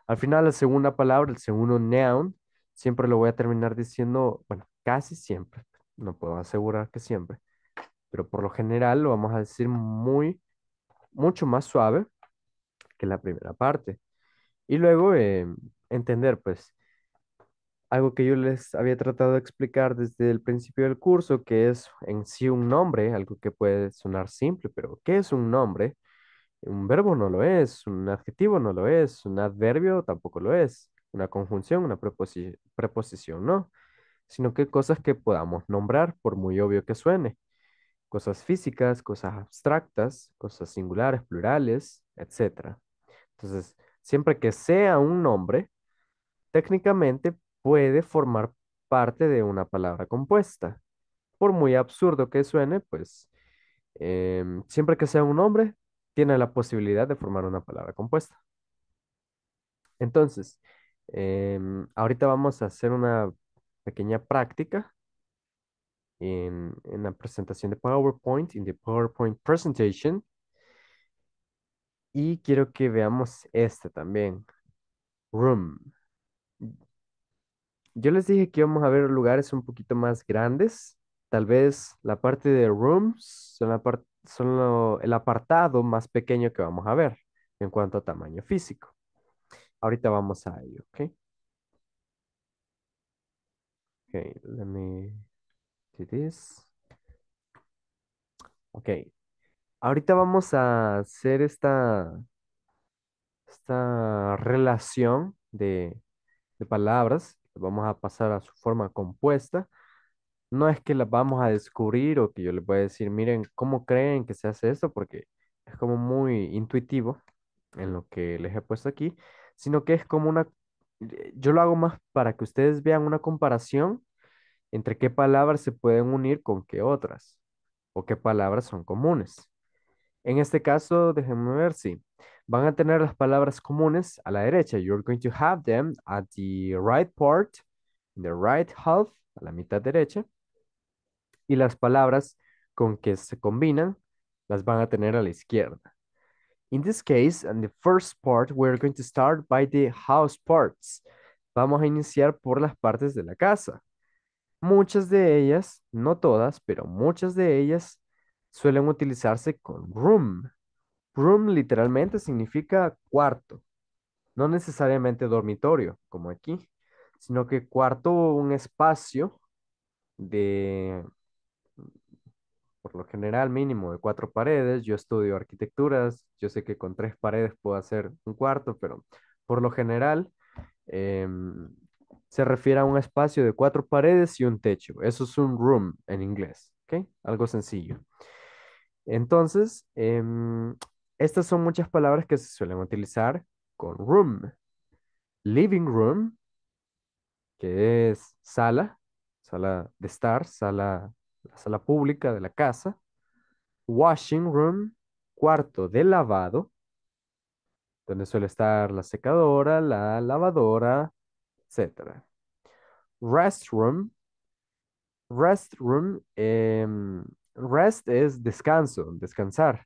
Al final, la segunda palabra, el segundo noun, siempre lo voy a terminar diciendo, bueno, casi siempre, no puedo asegurar que siempre, pero por lo general lo vamos a decir muy, mucho más suave que la primera parte. Y luego eh, entender, pues, algo que yo les había tratado de explicar desde el principio del curso, que es en sí un nombre, algo que puede sonar simple, pero ¿qué es un nombre? Un verbo no lo es, un adjetivo no lo es, un adverbio tampoco lo es, una conjunción, una preposición no, sino que cosas que podamos nombrar, por muy obvio que suene. Cosas físicas, cosas abstractas, cosas singulares, plurales, etc. Entonces, siempre que sea un nombre, técnicamente puede formar parte de una palabra compuesta. Por muy absurdo que suene, pues em, siempre que sea un nombre, tiene la posibilidad de formar una palabra compuesta. Entonces, em, ahorita vamos a hacer una pequeña práctica en, en, la presentación de PowerPoint, en the PowerPoint presentation. Y quiero que veamos este también. Room. Yo les dije que íbamos a ver lugares un poquito más grandes. Tal vez la parte de rooms son, la son el apartado más pequeño que vamos a ver en cuanto a tamaño físico. Ahorita vamos a ello, ¿ok? Okay, let me do this. Ok. Ahorita vamos a hacer esta, esta relación de, de palabras vamos a pasar a su forma compuesta. No es que la vamos a descubrir o que yo les voy a decir, miren, ¿cómo creen que se hace esto? Porque es como muy intuitivo en lo que les he puesto aquí, sino que es como una, eh, yo lo hago más para que ustedes vean una comparación entre qué palabras se pueden unir con qué otras o qué palabras son comunes. En este caso, déjenme ver si van a tener las palabras comunes a la derecha. You're going to have them at the right part, in the right half, a la mitad derecha. Y las palabras con que se combinan las van a tener a la izquierda. In this case, in the first part, we're going to start by the house parts. Vamos a iniciar por las partes de la casa. Muchas de ellas, no todas, pero muchas de ellas suelen utilizarse con room, Room literalmente significa cuarto, no necesariamente dormitorio, como aquí, sino que cuarto un espacio de, por lo general mínimo, de cuatro paredes. Yo estudio arquitecturas, yo sé que con tres paredes puedo hacer un cuarto, pero por lo general em, se refiere a un espacio de cuatro paredes y un techo. Eso es un room en inglés, ¿ok? Algo sencillo. Entonces, em, estas son muchas palabras que se suelen utilizar con room. Living room, que es sala, sala de estar, sala, la sala pública de la casa. Washing room, cuarto de lavado, donde suele estar la secadora, la lavadora, etc. Restroom. Restroom. room, em, rest es descanso, descansar.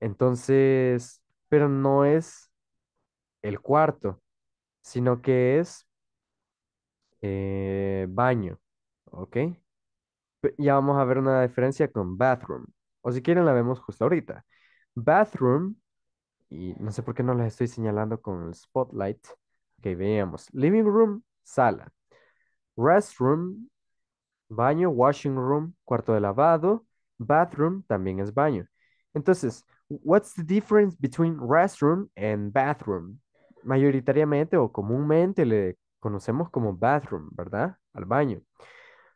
Entonces, pero no es el cuarto, sino que es eh, baño, ¿ok? Ya vamos a ver una diferencia con bathroom, o si quieren la vemos justo ahorita. Bathroom, y no sé por qué no les estoy señalando con el spotlight, ok, veamos. Living room, sala. Restroom, baño, washing room, cuarto de lavado, bathroom también es baño. Entonces, What's the difference between restroom and bathroom? Mayoritariamente o comúnmente le conocemos como bathroom, ¿verdad? Al baño.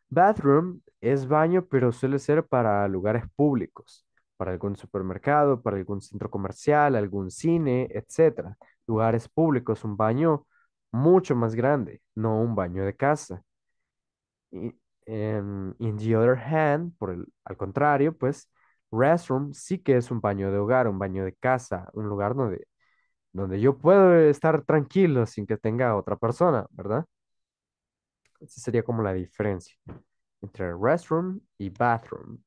Bathroom es baño, pero suele ser para lugares públicos, para algún supermercado, para algún centro comercial, algún cine, etc. Lugares públicos, un baño mucho más grande, no un baño de casa. Em, en, in the other hand, por el, al contrario, pues restroom sí que es un baño de hogar, un baño de casa, un lugar donde, donde yo puedo estar tranquilo sin que tenga otra persona, ¿verdad? Esa sería como la diferencia entre restroom y bathroom.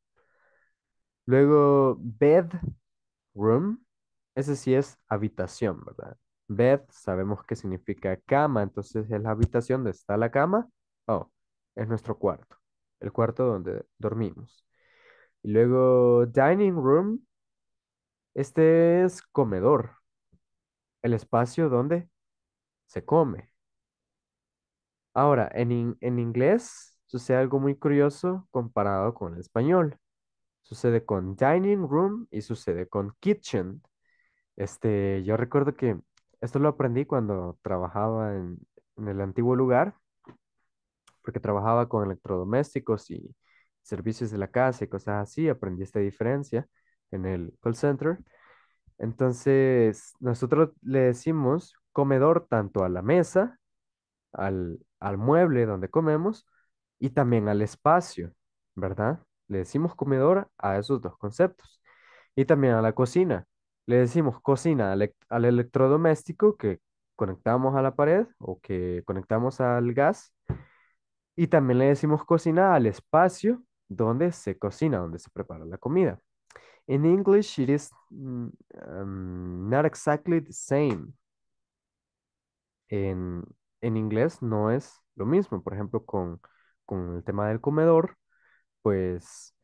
Luego, bedroom, ese sí es habitación, ¿verdad? Bed sabemos que significa cama, entonces es la habitación donde está la cama. Oh, es nuestro cuarto, el cuarto donde dormimos. Y luego dining room. Este es comedor. El espacio donde se come. Ahora, en, inglés sucede algo muy curioso comparado con el español. Sucede con dining room y sucede con kitchen. Este, yo recuerdo que esto lo aprendí cuando trabajaba en el antiguo lugar, porque trabajaba con electrodomésticos y servicios de la casa y cosas así, aprendí esta diferencia en el call center. Entonces, nosotros le decimos comedor tanto a la mesa, al, al mueble donde comemos y también al espacio, ¿verdad? Le decimos comedor a esos dos conceptos. Y también a la cocina. Le decimos cocina al, al electrodoméstico que conectamos a la pared o que conectamos al gas. Y también le decimos cocina al espacio donde se cocina, donde se prepara la comida. In English, it is mm, um, not exactly the same. En, en, inglés no es lo mismo. Por ejemplo, con, el tema del comedor, pues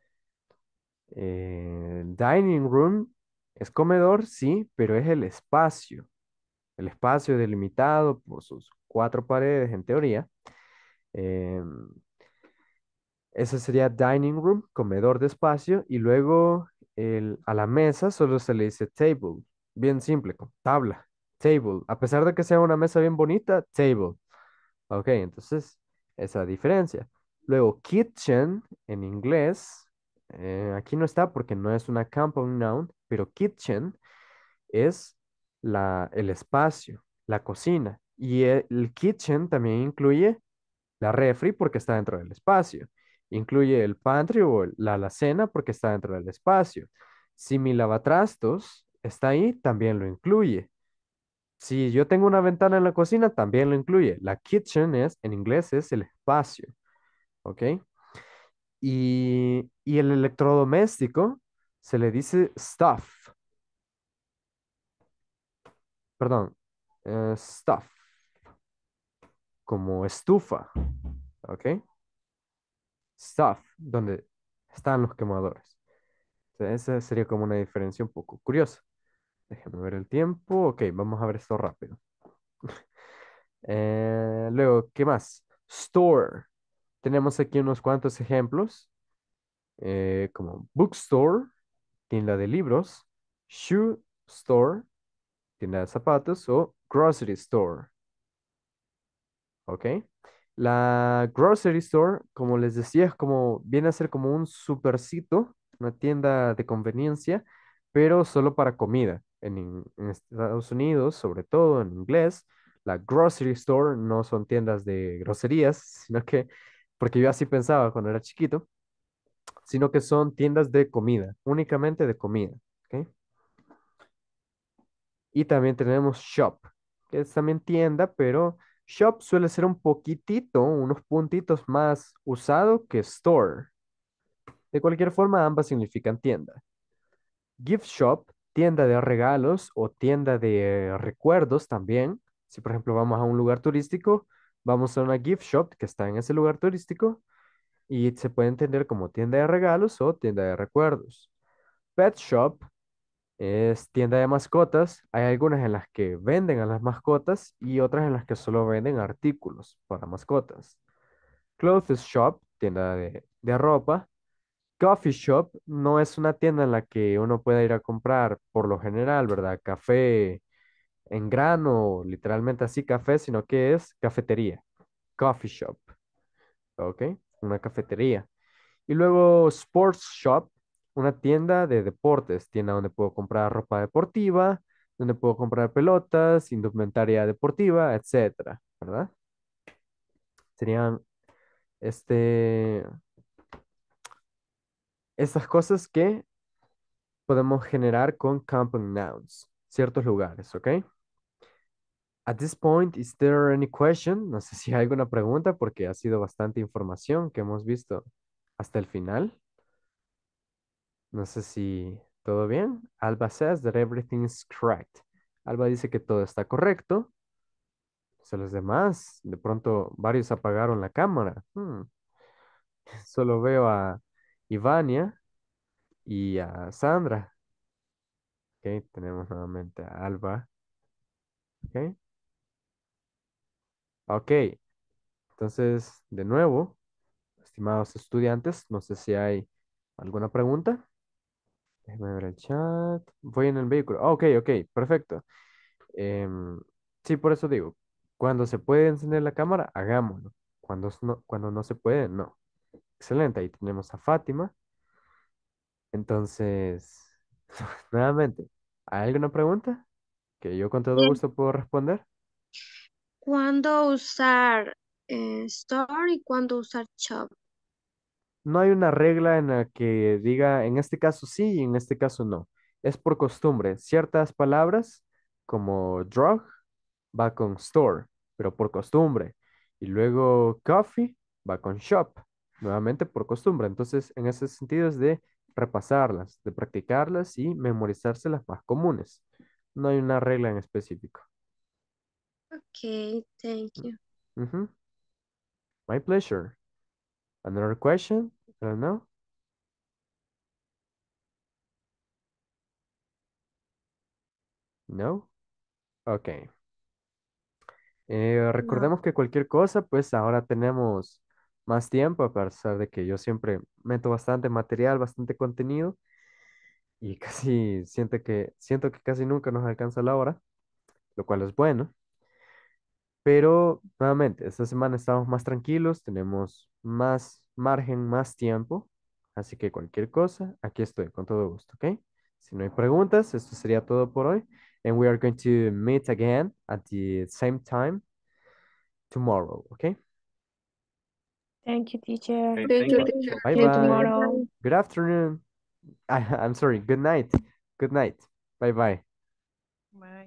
eh, dining room es comedor, sí, pero es el espacio. El espacio delimitado por sus cuatro paredes, en teoría. Em, ese sería dining room, comedor de espacio, y luego a la mesa solo se le dice table, bien simple, tabla, table. A pesar de que sea una mesa bien bonita, table. Ok, entonces esa diferencia. Luego kitchen en inglés, eh, aquí no está porque no es una compound noun, pero kitchen es el espacio, la cocina. Y el kitchen también incluye la refri porque está dentro del espacio. Incluye el pantry o la alacena porque está dentro del espacio. Si mi lavatrastos está ahí, también lo incluye. Si yo tengo una ventana en la cocina, también lo incluye. La kitchen es, en inglés, es el espacio. ¿Ok? Y, y el electrodoméstico se le dice stuff. Perdón, eh, stuff. Como estufa. ¿Ok? stuff, donde están los quemadores. esa sería como una diferencia un poco curiosa. Déjenme ver el tiempo. Ok, vamos a ver esto rápido. <laughs> Eh, luego, ¿qué más? Store. Tenemos aquí unos cuantos ejemplos, eh, como bookstore, tienda de libros, shoe store, tienda de zapatos o grocery store. ¿Ok? La grocery store, como les decía, es como, viene a ser como un supercito, una tienda de conveniencia, pero solo para comida. En, Estados Unidos, sobre todo en inglés, la grocery store no son tiendas de groserías, sino que, porque yo así pensaba cuando era chiquito, sino que son tiendas de comida, únicamente de comida. Y también tenemos shop, que es también tienda, pero Shop suele ser un poquitito, unos puntitos más usado que store. De cualquier forma, ambas significan tienda. Gift shop, tienda de regalos o tienda de recuerdos también. Si por ejemplo vamos a un lugar turístico, vamos a una gift shop que está en ese lugar turístico y se puede entender como tienda de regalos o tienda de recuerdos. Pet shop es tienda de mascotas. Hay algunas en las que venden a las mascotas y otras en las que solo venden artículos para mascotas. Clothes shop, tienda de, ropa. Coffee shop no es una tienda en la que uno pueda ir a comprar por lo general, ¿verdad? Café en grano, literalmente así café, sino que es cafetería. Coffee shop. ¿Ok? Una cafetería. Y luego sports shop una tienda de deportes, tienda donde puedo comprar ropa deportiva, donde puedo comprar pelotas, indumentaria deportiva, etcétera, ¿verdad? Serían este estas cosas que podemos generar con compound nouns, ciertos lugares, ¿ok? At this point, is there any question? No sé si hay alguna pregunta porque ha sido bastante información que hemos visto hasta el final. No sé si todo bien. Alba says that correct. Alba dice que todo está correcto. son los demás, de pronto varios apagaron la cámara. Hmm. <laughs> Solo veo a Ivania y a Sandra. Ok, tenemos nuevamente a Alba. Ok. Ok. Entonces, de nuevo, estimados estudiantes, no sé si hay alguna pregunta. Déjame ver el chat. Voy en el vehículo. Ah, ok, ok, perfecto. Em, sí, por eso digo, cuando se puede encender la cámara, hagámoslo. Cuando no, cuando no se puede, no. Excelente, ahí tenemos a Fátima. Entonces, <laughs> nuevamente, ¿hay alguna pregunta que yo con todo gusto puedo responder? ¿Cuándo usar Story eh, Store y cuándo usar Shop? no hay una regla en la que diga en este caso sí y en este caso no. Es por costumbre. Ciertas palabras como drug va con store, pero por costumbre. Y luego coffee va con shop, nuevamente por costumbre. Entonces, en ese sentido es de repasarlas, de practicarlas y memorizarse las más comunes. No hay una regla en específico. Ok, thank you. My pleasure. Another question? pregunta? No. No. Ok. Eh, recordemos que cualquier cosa, pues ahora tenemos más tiempo, a pesar de que yo siempre meto bastante material, bastante contenido, y <laughs> casi que, siento que casi nunca nos alcanza la hora, lo cual es bueno. Pero nuevamente, esta semana estamos más tranquilos, tenemos más margen, más tiempo. Así que cualquier cosa, aquí estoy con todo gusto, ¿ok? Si no hay preguntas, esto sería todo por hoy. And we are going to meet again at the same time tomorrow, okay? Thank you, teacher. Good afternoon. I, <laughs> I'm sorry. Good night. Good night. Bye bye. Bye.